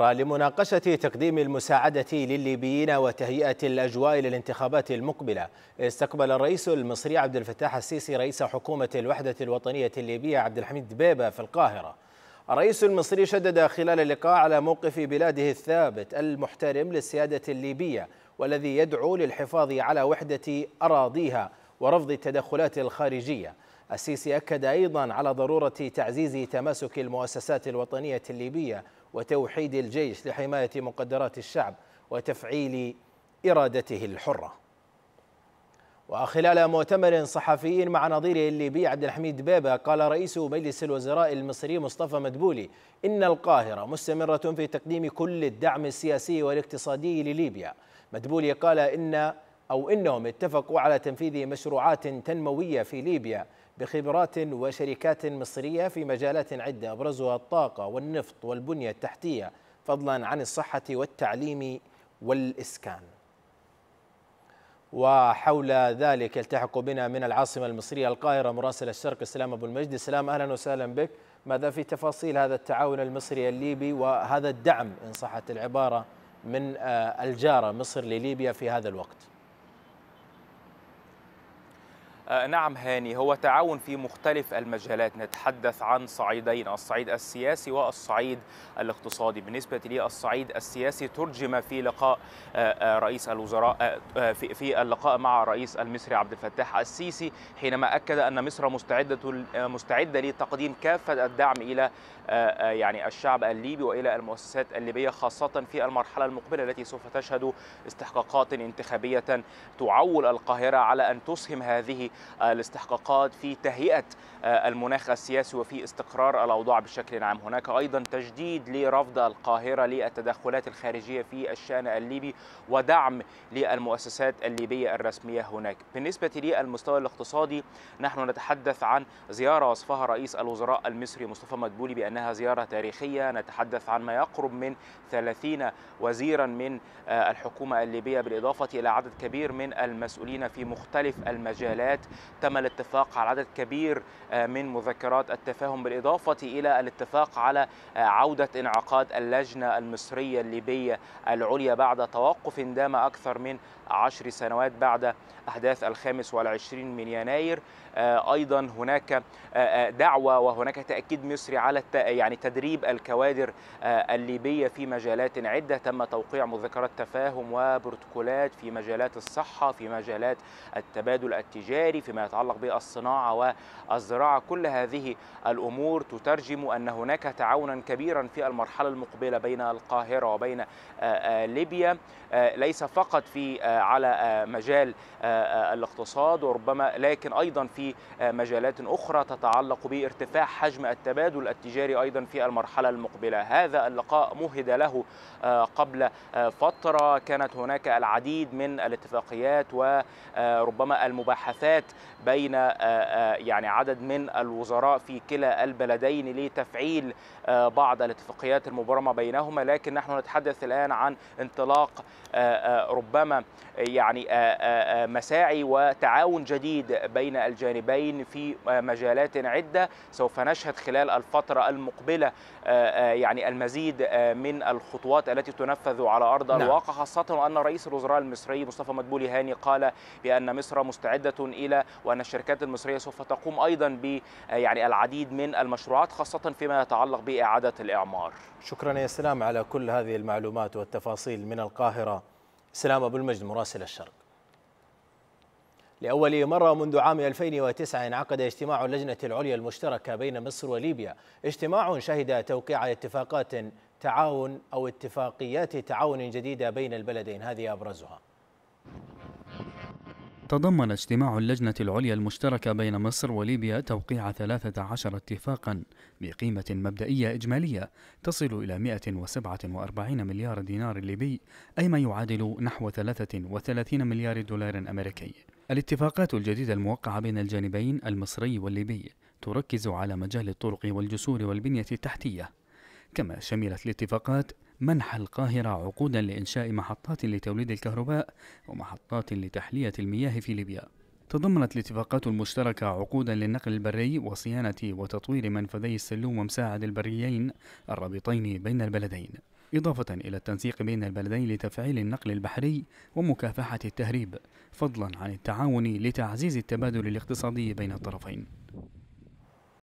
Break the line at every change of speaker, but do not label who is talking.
لمناقشة تقديم المساعدة للليبيين وتهيئة الأجواء للانتخابات المقبلة استقبل الرئيس المصري عبد الفتاح السيسي رئيس حكومة الوحدة الوطنية الليبية عبد الحميد دبيبة في القاهرة الرئيس المصري شدد خلال اللقاء على موقف بلاده الثابت المحترم للسيادة الليبية والذي يدعو للحفاظ على وحدة أراضيها ورفض التدخلات الخارجية السيسي أكد أيضا على ضرورة تعزيز تماسك المؤسسات الوطنية الليبية وتوحيد الجيش لحماية مقدرات الشعب وتفعيل إرادته الحرة وخلال مؤتمر صحفي مع نظيره الليبي عبد الحميد بيبا قال رئيس مجلس الوزراء المصري مصطفى مدبولي إن القاهرة مستمرة في تقديم كل الدعم السياسي والاقتصادي لليبيا مدبولي قال إن أو إنهم اتفقوا على تنفيذ مشروعات تنموية في ليبيا بخبرات وشركات مصرية في مجالات عدة أبرزها الطاقة والنفط والبنية التحتية فضلا عن الصحة والتعليم والإسكان وحول ذلك يلتحق بنا من العاصمة المصرية القاهرة مراسل الشرق السلام أبو المجد السلام أهلا وسهلا بك ماذا في تفاصيل هذا التعاون المصري الليبي وهذا الدعم إن صحت العبارة من آه، الجارة مصر لليبيا في هذا الوقت؟
آه، نعم هاني هو تعاون في مختلف المجالات نتحدث عن صعيدين الصعيد السياسي والصعيد الاقتصادي بالنسبة لي الصعيد السياسي ترجم في لقاء آه، آه، رئيس الوزراء في اللقاء مع الرئيس المصري عبد الفتاح السيسي حينما أكد أن مصر مستعدة مستعدة لتقديم كافة الدعم إلى يعني الشعب الليبي وإلى المؤسسات الليبية خاصة في المرحلة المقبلة التي سوف تشهد استحقاقات انتخابية تعول القاهرة على أن تسهم هذه الاستحقاقات في تهيئة آه، المناخ السياسي وفي استقرار الأوضاع بشكل عام هناك أيضا تجديد لرفض القاهرة للتدخلات الخارجية في الشأن الليبي ودعم للمؤسسات الليبية الرسمية هناك بالنسبة للمستوى الاقتصادي نحن نتحدث عن زيارة وصفها رئيس الوزراء المصري مصطفى مدبولي بأنها زيارة تاريخية نتحدث عن ما يقرب من 30 وزيرا من آه، الحكومة الليبية بالإضافة إلى عدد كبير من المسؤولين في مختلف المجالات تم الاتفاق على عدد كبير آه، من مذكرات التفاهم بالإضافة إلى الاتفاق على آه، عودة انعقاد اللجنة المصرية الليبية العليا بعد توقف دام أكثر من عشر سنوات بعد أحداث الخامس والعشرين من يناير آه، أيضا هناك دعوة وهناك تأكيد مصري على يعني تدريب الكوادر الليبية في مجالات عدة تم توقيع مذكرات تفاهم وبروتوكولات في مجالات الصحة في مجالات التبادل التجاري التجاري فيما يتعلق بالصناعة والزراعة كل هذه الأمور تترجم أن هناك تعاونا كبيرا في المرحلة المقبلة بين القاهرة وبين آه، آه، ليبيا آه، ليس فقط في على مجال الاقتصاد وربما لكن أيضا في مجالات أخرى تتعلق بارتفاع حجم التبادل التجاري أيضا في المرحلة المقبلة هذا اللقاء مهد له قبل فترة كانت هناك العديد من الاتفاقيات وربما المباحثات اجتماعات بين آه، آه، يعني عدد من الوزراء في كلا البلدين لتفعيل آه، بعض الاتفاقيات المبرمه بينهما لكن نحن نتحدث الان عن انطلاق ربما يعني مساعي وتعاون جديد بين الجانبين في مجالات عده سوف نشهد خلال الفتره المقبله يعني المزيد من الخطوات التي تنفذ على ارض نعم. الواقع خاصه وان رئيس الوزراء المصري مصطفى مدبولي هاني قال بان مصر مستعده الى الدوله وان الشركات المصريه سوف تقوم ايضا ب آه، يعني العديد من المشروعات خاصه فيما يتعلق باعاده الاعمار.
شكرا يا سلام على كل هذه المعلومات والتفاصيل من القاهره. سلام ابو المجد مراسل الشرق. لأول مرة منذ عام 2009 انعقد اجتماع اللجنة العليا المشتركة بين مصر وليبيا اجتماع شهد توقيع اتفاقات تعاون أو اتفاقيات تعاون جديدة بين البلدين هذه أبرزها
تضمن اجتماع اللجنة العليا المشتركة بين مصر وليبيا توقيع 13 اتفاقا بقيمة مبدئية إجمالية تصل إلى 147 مليار دينار ليبي أي ما يعادل نحو 33 مليار دولار أمريكي الاتفاقات الجديدة الموقعة بين الجانبين المصري والليبي تركز على مجال الطرق والجسور والبنية التحتية كما شملت الاتفاقات منح القاهرة عقودا لإنشاء محطات لتوليد الكهرباء ومحطات لتحلية المياه في ليبيا تضمنت الاتفاقات المشتركة عقودا للنقل البري وصيانة وتطوير منفذي السلوم ومساعد البريين الرابطين بين البلدين إضافة إلى التنسيق بين البلدين لتفعيل النقل البحري ومكافحة التهريب فضلا عن التعاون لتعزيز التبادل الاقتصادي بين الطرفين